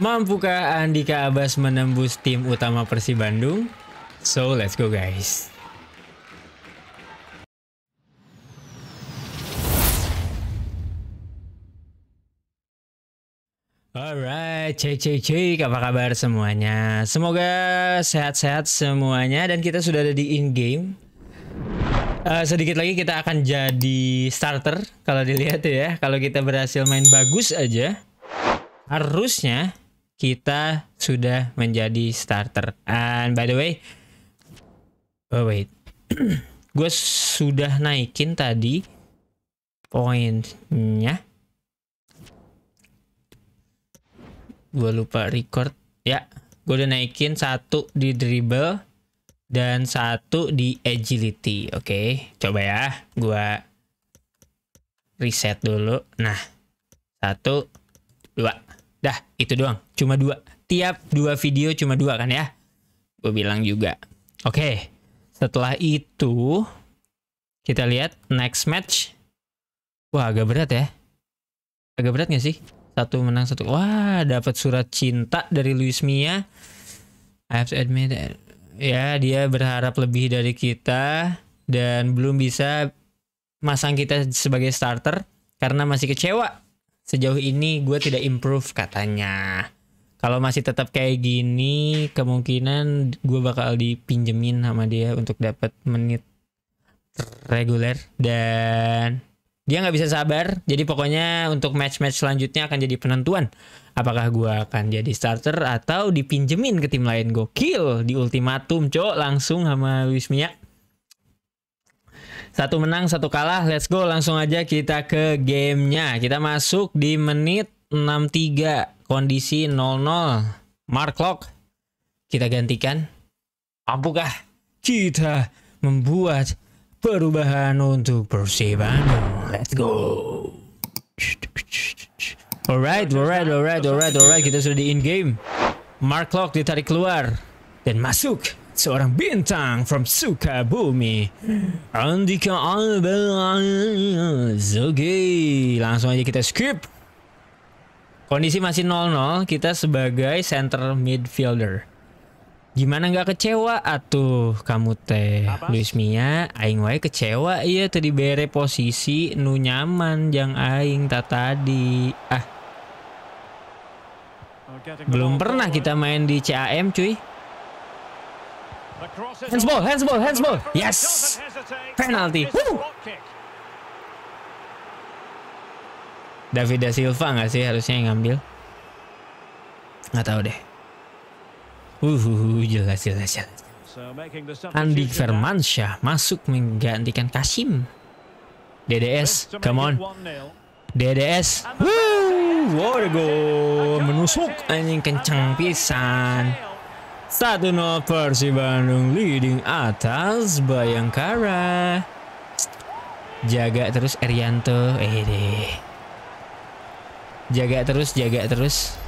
Mampukah Andika Abbas menembus tim utama Persib Bandung? So, let's go guys. Alright, cek cek cek apa kabar semuanya? Semoga sehat-sehat semuanya dan kita sudah ada di in game. Uh, eh, sedikit lagi kita akan jadi starter kalau dilihat ya. Kalau kita berhasil main bagus aja, harusnya kita sudah menjadi starter. And by the way, oh wait, gue sudah naikin tadi poinnya. Gue lupa record. Ya, gue udah naikin satu di dribble dan satu di agility. Oke, okay, coba ya, gue reset dulu. Nah, satu, dua. Dah, itu doang. Cuma dua. Tiap dua video cuma dua kan ya? Gue bilang juga. Oke, setelah itu kita lihat next match. Wah, agak berat ya. Agak berat gak sih? Satu menang, satu... Wah, dapat surat cinta dari Luis Mia. I have to admit... That. Ya, dia berharap lebih dari kita. Dan belum bisa masang kita sebagai starter. Karena masih kecewa sejauh ini gue tidak improve katanya kalau masih tetap kayak gini kemungkinan gue bakal dipinjemin sama dia untuk dapat menit reguler dan dia nggak bisa sabar jadi pokoknya untuk match-match selanjutnya akan jadi penentuan apakah gue akan jadi starter atau dipinjemin ke tim lain gokil di ultimatum cok langsung sama Luis Miak satu menang, satu kalah. Let's go langsung aja kita ke gamenya. Kita masuk di menit 63. Kondisi 0-0. Mark Lock. Kita gantikan. Mampukah kita membuat perubahan untuk Persibano? Let's go. Alright, alright, alright, alright, alright. Kita sudah di in game. Mark Lock ditarik keluar dan masuk seorang bintang from Sukabumi. Hmm. Andika Albaz. Oke, okay. langsung aja kita skip. Kondisi masih 0-0, kita sebagai center midfielder. Gimana nggak kecewa atuh kamu teh Luis Mia aing wae kecewa iya tadi bere posisi nu nyaman yang aing tak tadi ah belum pernah kita main di CAM cuy Handsball, handsball, handsball. Yes. Penalty. Woo. David da Silva nggak sih harusnya yang ngambil? Nggak tahu deh. Uh, jelas jelas jelas. Andi Firmansyah masuk menggantikan Kasim. DDS, come on. DDS. Woo, what a goal. Menusuk anjing kencang pisan. 1-0 Persib Bandung leading atas Bayangkara. Jaga terus Erianto. Eh deh. Jaga terus, jaga terus.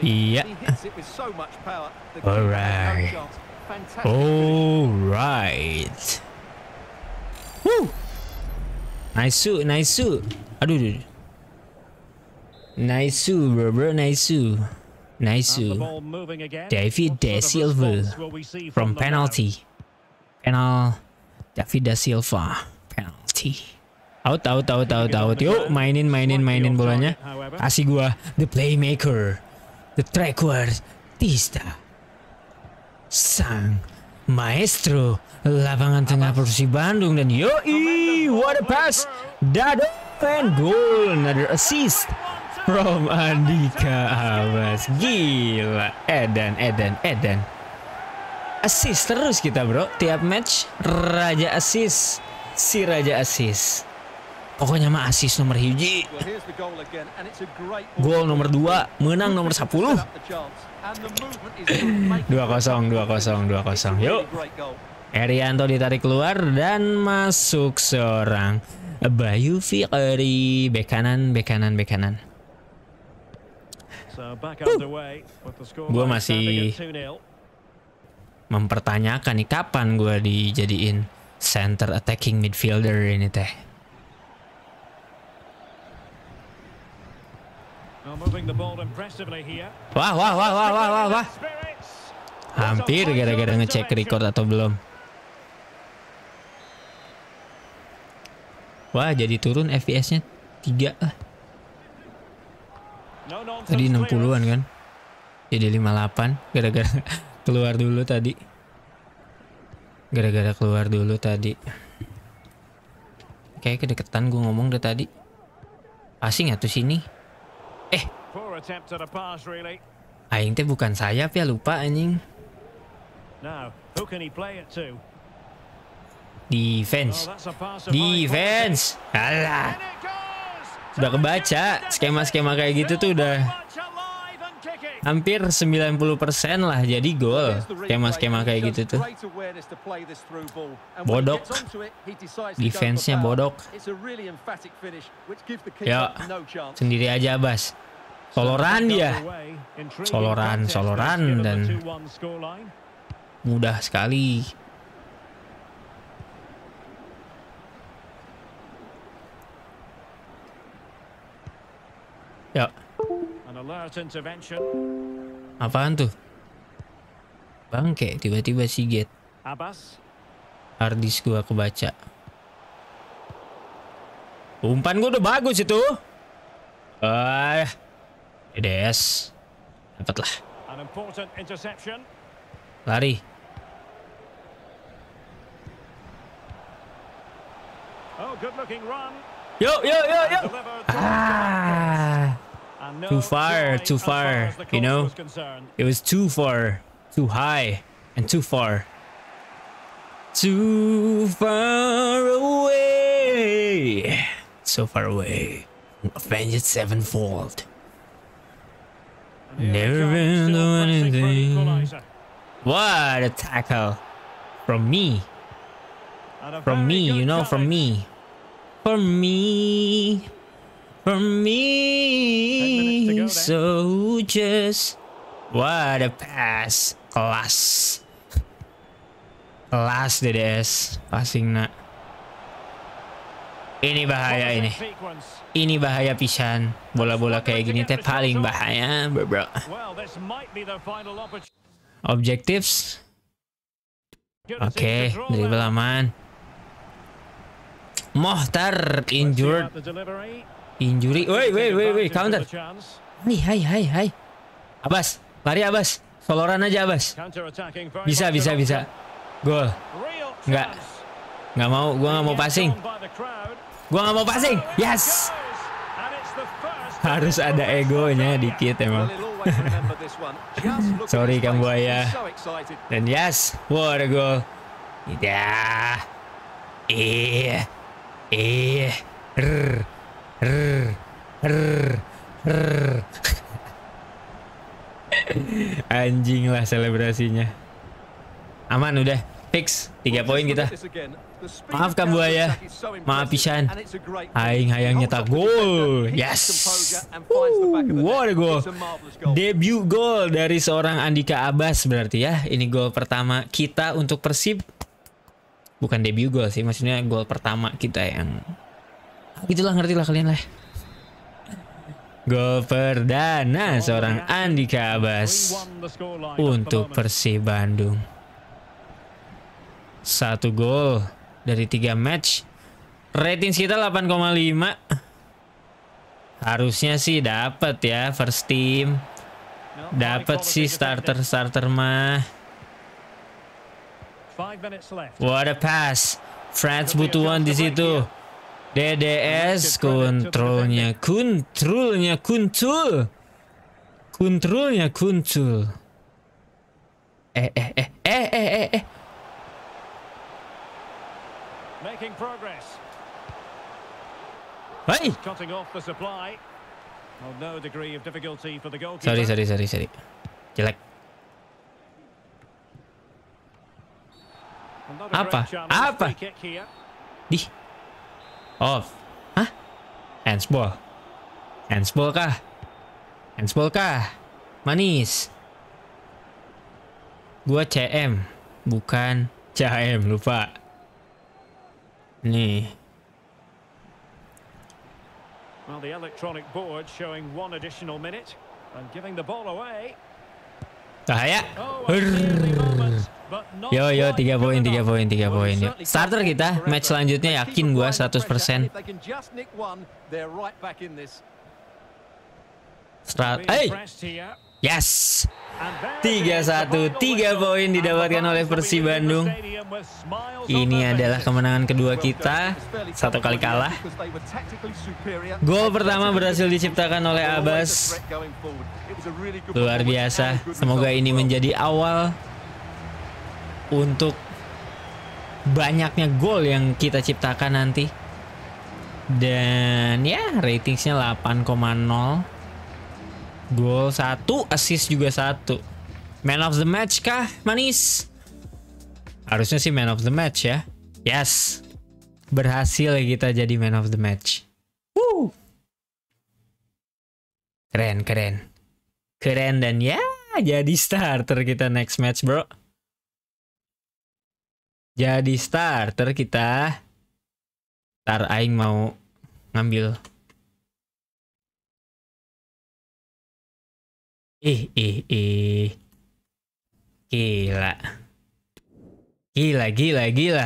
Iya. Alright. Alright. Woo. Nice suit, nice suit. Aduh, dude. Nice suit, bro, bro, nice suit. Nice. David da Silva from penalty. Penal. David Da Silva. Penalty. Out, out, out, out, out. Yuk, mainin, mainin, mainin bolanya. Kasih gua. The playmaker. The tracker, Tista. Sang. Maestro. Lapangan tengah Persib Bandung. Dan yoi, what a pass. Dado and goal. Another assist. From Andika Abbas Gila Eden, Eden, Eden Assist terus kita bro Tiap match Raja assist Si Raja assist Pokoknya mah assist nomor hiji Gol nomor 2 Menang nomor 10 2-0, 2-0, 2-0 Yuk Erianto ditarik keluar dan masuk seorang Bayu Fikri bek kanan bek kanan bek kanan Gue masih mempertanyakan nih kapan gue dijadiin center attacking midfielder ini teh. Wah wah wah wah wah wah wah. Hampir gara-gara ngecek record atau belum. Wah jadi turun FPS-nya tiga eh. Tadi 60-an kan? Jadi 58 gara-gara keluar dulu tadi. Gara-gara keluar dulu tadi. Kayak kedeketan gue ngomong deh tadi. Asing atau sini. Eh. Aing teh bukan sayap ya lupa anjing. Defense. Defense. Alah udah kebaca skema-skema kayak gitu tuh udah hampir 90% lah jadi gol skema-skema kayak gitu tuh bodok defense-nya bodok ya sendiri aja Abbas soloran dia soloran soloran dan mudah sekali Ya. Apaan tuh? Bangke, tiba-tiba si Abbas. Hardis gua kebaca. Umpan gua udah bagus itu. Eh, Edes. Dapatlah. Lari. Oh, good looking run. Yo, yo, yo, yo. Ah. Too far, too far, you know? It was too far, too high, and too far. Too far away. So far away. Avenged sevenfold. Never been doing anything. What a tackle. From me. From me, you know, from me. for me, for me. Go, so just what a pass, kelas, kelas DDS, passing nak. Ini bahaya ini. Ini bahaya pisan. Bola-bola kayak gini teh paling bahaya, bro. Objectives. Oke, okay, dribble aman. Mohtar injured. Injury. Woi, woi, woi, woi, counter. Hai, hai, hai, hai. Abbas, lari Abbas. Soloran aja Abbas. Bisa, bisa, bisa. Gol. Enggak. Enggak mau, gua nggak mau passing. Gua nggak mau passing. Yes. Harus ada egonya dikit emang. Sorry Kang Buaya. Dan yes, what a goal. Iya. Yeah. Iya. Yeah. Eh, rr, Anjing lah selebrasinya. Aman udah, fix. Tiga poin kita. Maafkan kan buaya. Maaf pisan. Aing hayangnya tak gol. Yes. wow, what a Debut gol dari seorang Andika Abbas berarti ya. Ini gol pertama kita untuk Persib bukan debut gol sih maksudnya gol pertama kita yang itulah ngerti lah kalian lah Gol perdana oh, seorang Andika Abbas untuk Persib Bandung. Satu gol dari tiga match. Rating kita 8,5. Harusnya sih dapat ya first team. Dapat sih starter-starter mah. What a pass. France butuh one di situ. DDS kontrolnya kontrolnya kuntul. Kontrolnya kuntul. Eh eh eh eh eh eh. eh. Making progress. Hey. Cutting off the supply. Well, oh, no degree of difficulty for the goalkeeper. Sorry, sorry, sorry, sorry. Jelek. Apa? Apa? Di. Off. Hah? Handsball. Handsball kah? Handsball kah? Manis. Gua CM, bukan CM, lupa. Nih. Well, the electronic board showing one additional minute and giving the ball away. Bahaya. Oh, Yo yo tiga poin tiga poin tiga poin yo Starter kita match selanjutnya yakin gua 100%. Strat hey! Yes. tiga satu tiga poin didapatkan oleh Persib Bandung. Ini adalah kemenangan kedua kita, satu kali kalah. Gol pertama berhasil diciptakan oleh Abbas. Luar biasa. Semoga ini menjadi awal untuk banyaknya gol yang kita ciptakan nanti. Dan ya ratingsnya 8,0 Gol 1 Assist juga 1 Man of the match kah Manis? Harusnya sih man of the match ya Yes Berhasil kita jadi man of the match Woo! Keren keren Keren dan ya jadi starter kita next match bro jadi starter kita tar aing mau ngambil ih ih ih gila gila gila gila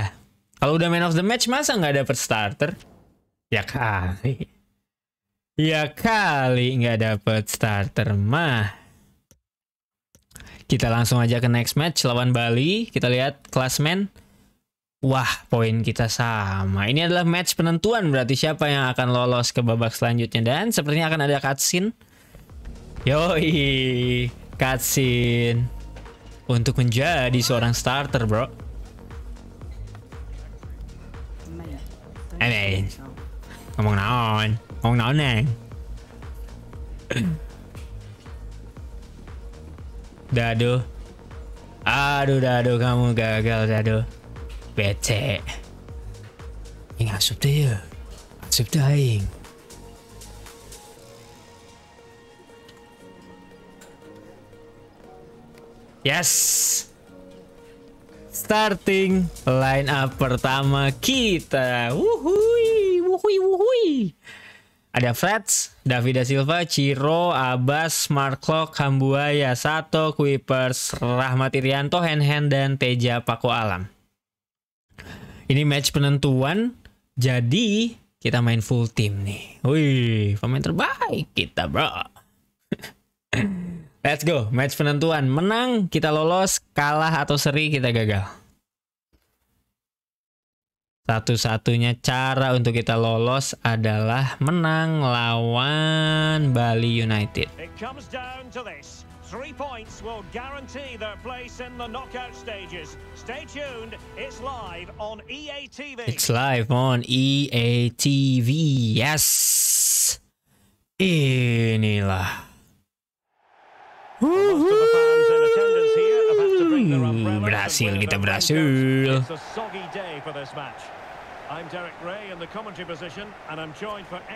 kalau udah man of the match masa nggak dapet starter ya kali ya kali nggak dapet starter mah kita langsung aja ke next match lawan Bali kita lihat klasmen Wah, poin kita sama. Ini adalah match penentuan berarti siapa yang akan lolos ke babak selanjutnya dan sepertinya akan ada cutscene. Yoi, cutscene untuk menjadi seorang starter, bro. Amin. Eh, eh. ngomong naon, ngomong naon neng. Dado, aduh dadu kamu gagal dadu becek yang asup deh ya asup deh aing Yes. Starting line up pertama kita. Wuhui, wuhui, wuhui. Ada Freds, Davida Silva, Ciro, Abbas, Marklock, Hambuaya, Sato, Kuipers, Rahmat Irianto, Henhen, dan Teja Paku Alam. Ini match penentuan. Jadi kita main full team nih. Wih, pemain terbaik kita, bro. Let's go, match penentuan. Menang kita lolos, kalah atau seri kita gagal. Satu-satunya cara untuk kita lolos adalah menang lawan Bali United. It comes down to this. three points will guarantee their place in the knockout stages. Stay tuned. It's live on EA TV. It's live on EA TV. Yes. Inila. Brasil, kita Brasil. It's a soggy day for this match.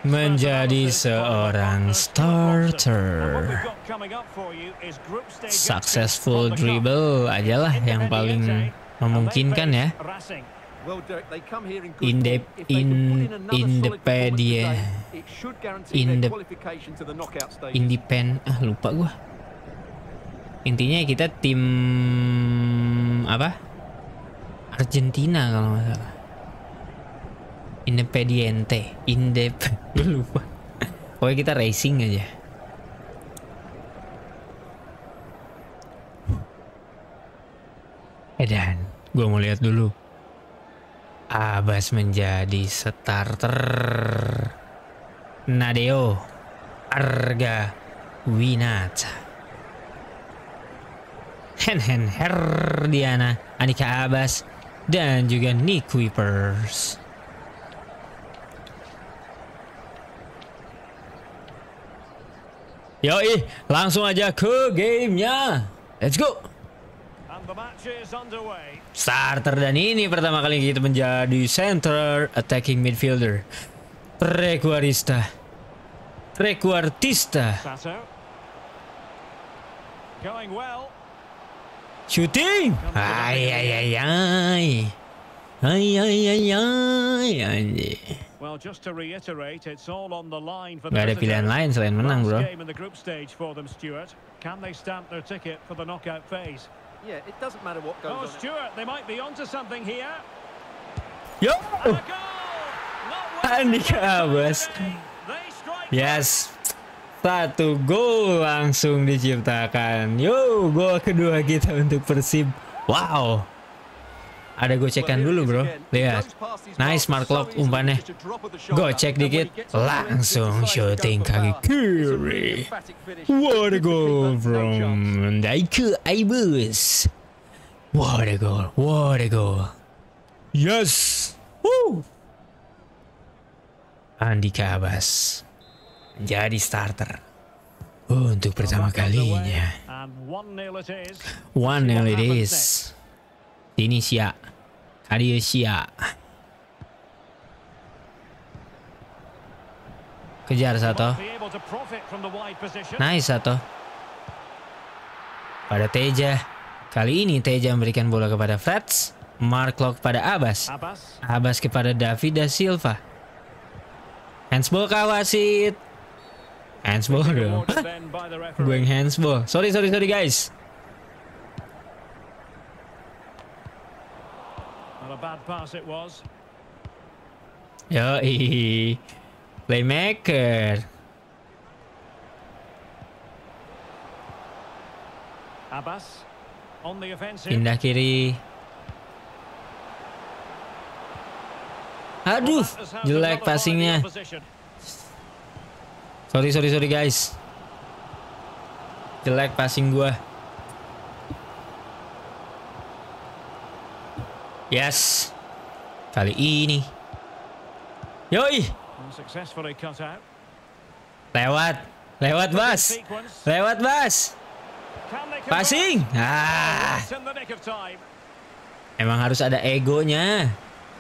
menjadi seorang starter. Successful dribble ajalah yang paling memungkinkan ya. Indep in indepedia indep independ ah lupa gue. Intinya kita tim apa? Argentina kalau nggak Independiente. Indep. Gue lupa. Oke kita racing aja. Eh, dan, gue mau lihat dulu. Abas menjadi starter. Nadeo. Arga. Winata. Henhen Herdiana, Anika Abas dan juga Nick Weepers. Yoi, langsung aja ke gamenya. Let's go. Starter dan ini pertama kali kita menjadi center attacking midfielder. Trequarista. Trequartista. Shooting. Ay ay ay ay. Ay ay ay ay. ay. Gak ada pilihan lain selain menang, bro. Yo! Andika Yes. Satu gol langsung diciptakan. Yo, gol kedua kita untuk Persib. Wow. Ada gocekan dulu bro Lihat Nice Mark Lock umpannya Gocek dikit Langsung shooting kaki kiri What a goal from Daiku Aibus What a goal What a goal Yes Woo Andi Kabas Jadi starter Untuk pertama kalinya One nil it is siap kejar satu. Nice satu. Pada Teja. Kali ini Teja memberikan bola kepada Freds. Mark pada Abbas. Abbas kepada Davida Silva. Handsball kawasit, Handsball dong. Gue yang handsball. Sorry, sorry, sorry guys. pass it was. Yoi. Playmaker. Abbas on the offensive. Pindah kiri. Aduh, jelek passingnya. Sorry, sorry, sorry guys. Jelek passing gua. Yes. Kali ini. Yoi. Lewat. Lewat, Bas. Lewat, Bas. Passing. Ah. Emang harus ada egonya.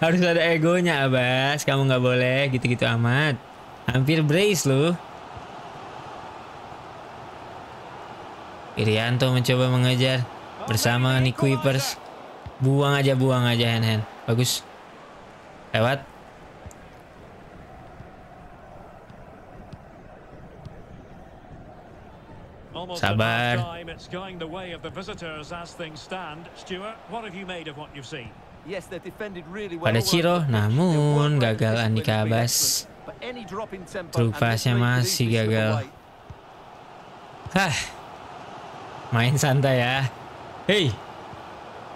Harus ada egonya, Abas. Kamu nggak boleh gitu-gitu amat. Hampir brace loh. Irianto mencoba mengejar bersama oh, Nick Kuipers. Buang aja, buang aja hand-hand. Bagus. Lewat. Sabar. Pada Ciro, namun gagal Andika Abbas. Trupasnya masih gagal. Hah. Main santai ya. Hei.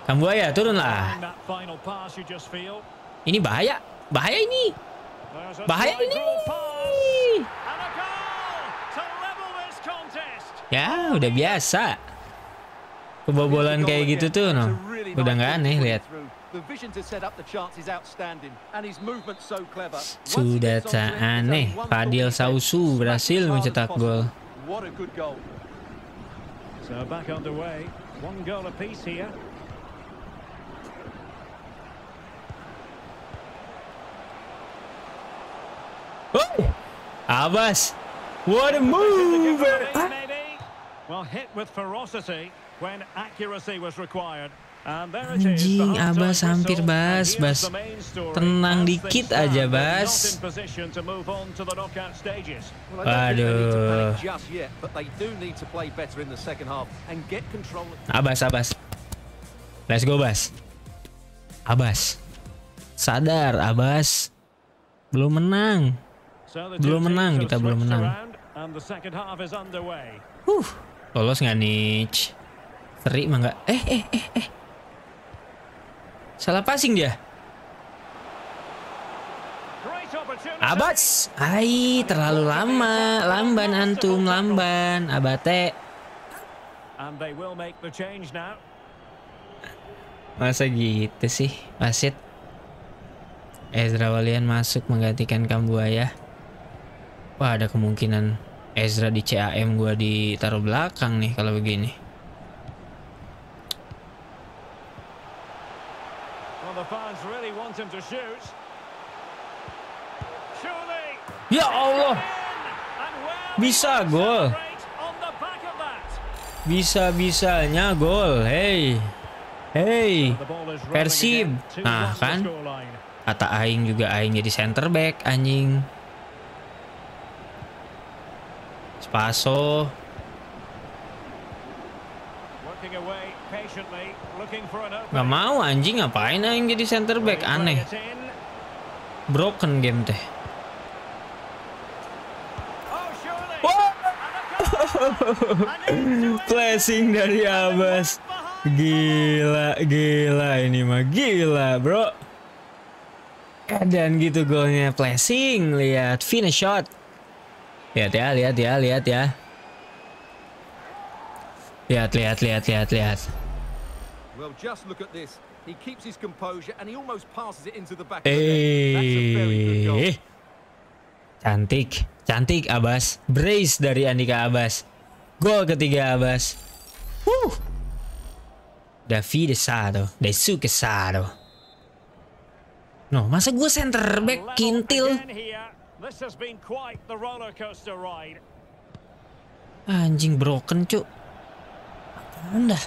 Kambuaya turunlah. Ini bahaya. Bahaya ini. Bahaya ini. Ya, udah biasa. Kebobolan kayak gitu tuh, no. Udah nggak aneh lihat. Sudah tak aneh, Fadil Sausu berhasil mencetak gol. So back Oh! Abbas! What a move! Well, hit with ferocity when accuracy was required. Anjing, Abbas hampir bas, bas. Tenang dikit aja, bas. Waduh. Abbas, Abbas. Let's go, bas. Abbas. Sadar, Abbas. Belum menang. Belum menang, kita belum menang. Huh, lolos nggak nih? Seri mah nggak? Eh, eh, eh, eh. Salah passing dia. Abats, ai terlalu lama, lamban antum, lamban, abate. Masa gitu sih, wasit. Ezra Walian masuk menggantikan Kambuaya. Wah ada kemungkinan Ezra di CAM gue ditaruh belakang nih kalau begini. Ya Allah. Bisa gol. Bisa-bisanya gol. Hey. Hey. Persib. Nah, kan. Kata aing juga aing jadi center back anjing. paso. Gak mau anjing ngapain aing jadi center back aneh. Broken game teh. Flashing oh, dari Abbas. Gila, gila ini mah gila, bro. Keadaan gitu golnya flashing, lihat finish shot. Lihat ya, lihat ya, lihat ya. Lihat, lihat, lihat, lihat, lihat. Well, just look at this. He keeps his composure and he almost passes it into the back. Eh, cantik, cantik Abbas. Brace dari Andika Abbas. Gol ketiga Abbas. lihat Davide Sado, lihat lihat No, masa gue center back kintil? This has been quite the roller coaster ride. Anjing broken, cuk. Apaan dah?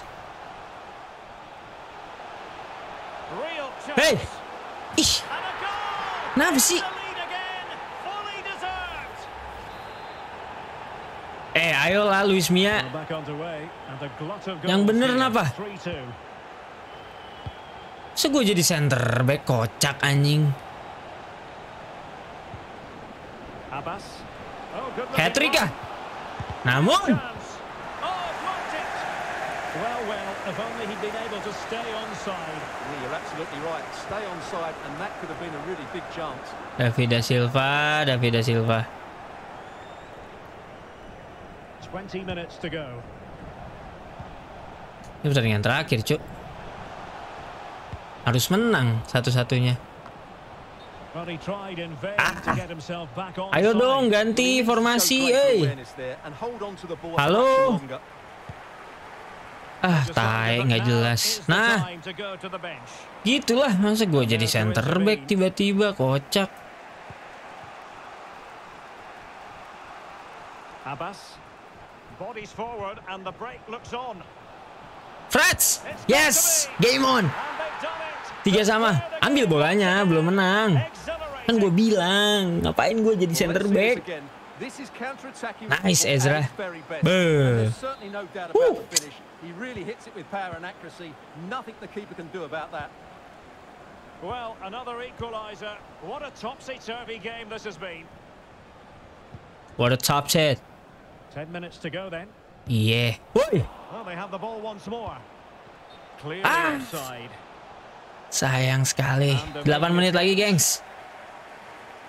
Hey. Ih. Kenapa sih? Eh, ayolah Luis Mia. Yang bener kenapa? Se gue jadi center back kocak anjing. Oh, Hattrick kah? Namun oh, Well, David Silva, David Silva. 20 minutes to go. Ini pertandingan terakhir, Cuk. Harus menang satu-satunya. Ah. ah. Ayo dong ganti formasi, eh. Halo. Ah, tai nggak jelas. Nah, gitulah masa gue jadi center back tiba-tiba kocak. Freds. yes, game on. Tiga sama, ambil bolanya, belum menang. Kan gue bilang, ngapain gue jadi center back? Nice Ezra. Be. He really hits it with power and accuracy. Nothing the keeper can do about that. Well, another equalizer. What a topsy-turvy game this has been. What a top set. 10 minutes to go then. Yeah. Well, they have the ball once more. ah. Sayang sekali. 8 menit lagi, gengs.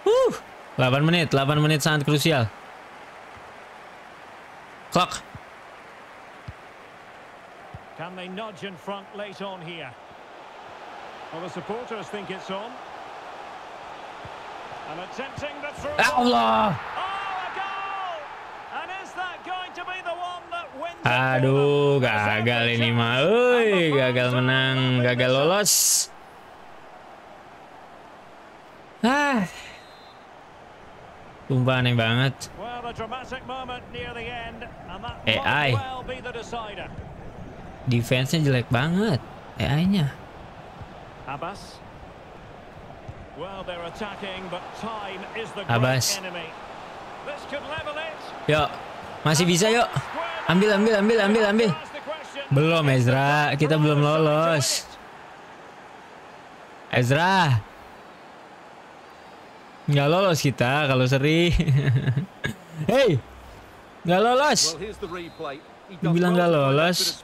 Huh, 8 menit, 8 menit sangat krusial. Clock. Can they nudge in front late on here? Well, the supporters think it's on. And attempting the throw. Oh, Allah. Aduh, gagal ini mah. Uy, gagal menang, gagal lolos. Sumpah aneh banget. Eh, AI. Defense-nya jelek banget. AI-nya. Abbas. Abbas. Yuk, masih bisa yuk. Ambil, ambil, ambil, ambil, ambil. Belum Ezra, kita belum lolos. Ezra. Nggak lolos kita kalau seri. hey, nggak lolos. Dia Bilang nggak lolos.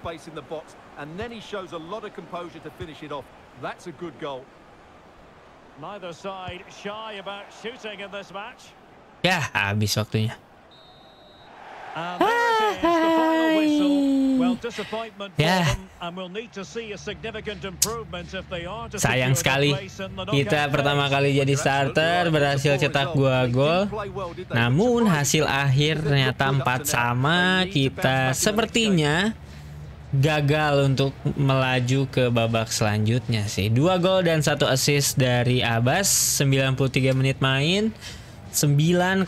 And then he shows a lot of composure to finish it off. That's a good goal. Neither side shy about shooting in this match. Yeah, habis waktunya. And there it is, the final whistle. Hmm. Ya, sayang sekali. Kita pertama kali jadi starter, berhasil cetak dua gol. Namun hasil akhir ternyata empat sama. Kita sepertinya gagal untuk melaju ke babak selanjutnya sih. Dua gol dan satu assist dari Abbas, 93 menit main, 9,1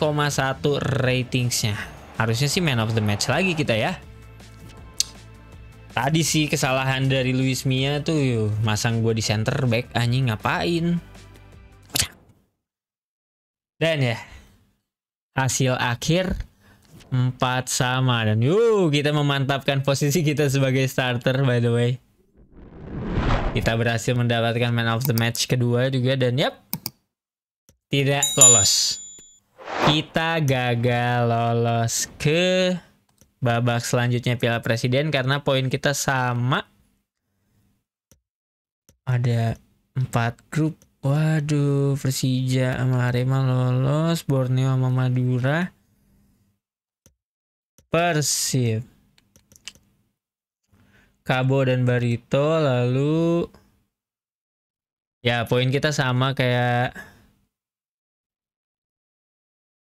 ratingsnya. Harusnya sih man of the match lagi kita ya. Tadi sih kesalahan dari Luis Mia tuh yuh, masang gue di center back anjing ngapain? Dan ya hasil akhir 4 sama dan yuk kita memantapkan posisi kita sebagai starter by the way. Kita berhasil mendapatkan man of the match kedua juga dan yap tidak lolos. Kita gagal lolos ke babak selanjutnya Piala Presiden karena poin kita sama. Ada empat grup. Waduh, Persija sama Arema lolos, Borneo sama Madura. Persib. Kabo dan Barito lalu ya poin kita sama kayak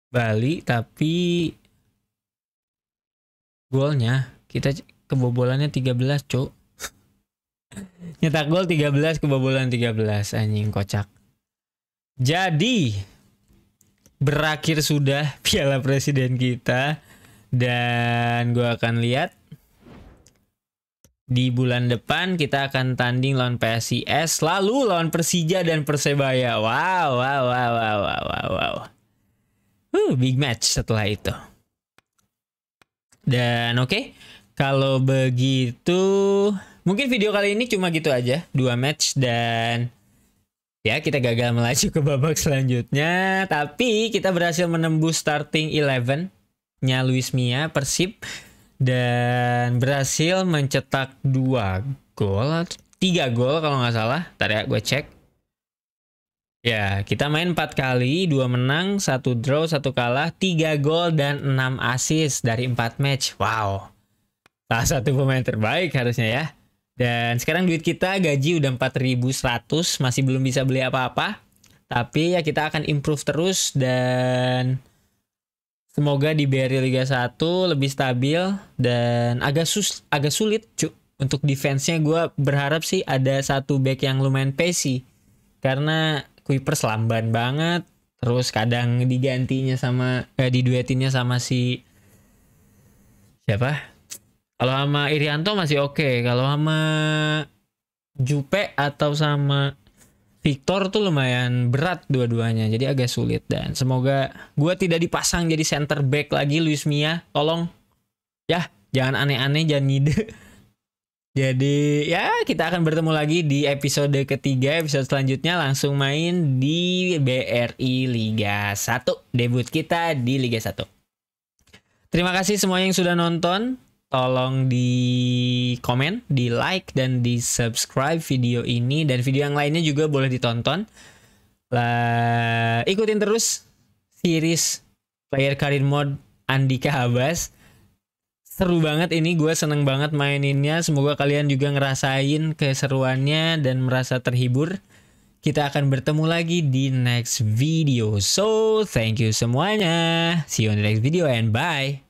Bali tapi golnya kita kebobolannya 13 cuk nyetak gol 13 kebobolan 13 anjing kocak jadi berakhir sudah piala presiden kita dan gua akan lihat di bulan depan kita akan tanding lawan PSIS lalu lawan Persija dan Persebaya wow wow wow wow wow wow uh, big match setelah itu dan oke, okay, kalau begitu mungkin video kali ini cuma gitu aja, dua match dan ya kita gagal melaju ke babak selanjutnya, tapi kita berhasil menembus starting 11-nya Luis Mia Persib dan berhasil mencetak dua gol, tiga gol kalau nggak salah. Tadi ya gue cek. Ya, kita main 4 kali, 2 menang, 1 draw, 1 kalah, 3 gol, dan 6 assist dari 4 match. Wow, salah satu pemain terbaik harusnya ya. Dan sekarang duit kita gaji udah 4100, masih belum bisa beli apa-apa. Tapi ya kita akan improve terus dan semoga di BRI Liga 1 lebih stabil dan agak sus agak sulit cu untuk defense-nya gue berharap sih ada satu back yang lumayan pacey karena Kuipers lamban banget terus kadang digantinya sama eh, diduetinnya sama si siapa kalau sama Irianto masih oke okay. kalau sama Jupe atau sama Victor tuh lumayan berat dua-duanya jadi agak sulit dan semoga gue tidak dipasang jadi center back lagi Luis Mia tolong ya jangan aneh-aneh jangan ngide Jadi ya kita akan bertemu lagi di episode ketiga episode selanjutnya langsung main di BRI Liga 1 debut kita di Liga 1. Terima kasih semuanya yang sudah nonton. Tolong di komen, di like dan di subscribe video ini dan video yang lainnya juga boleh ditonton. Lah ikutin terus series Player Karir Mode Andika Habas seru banget ini gue seneng banget maininnya semoga kalian juga ngerasain keseruannya dan merasa terhibur kita akan bertemu lagi di next video so thank you semuanya see you on the next video and bye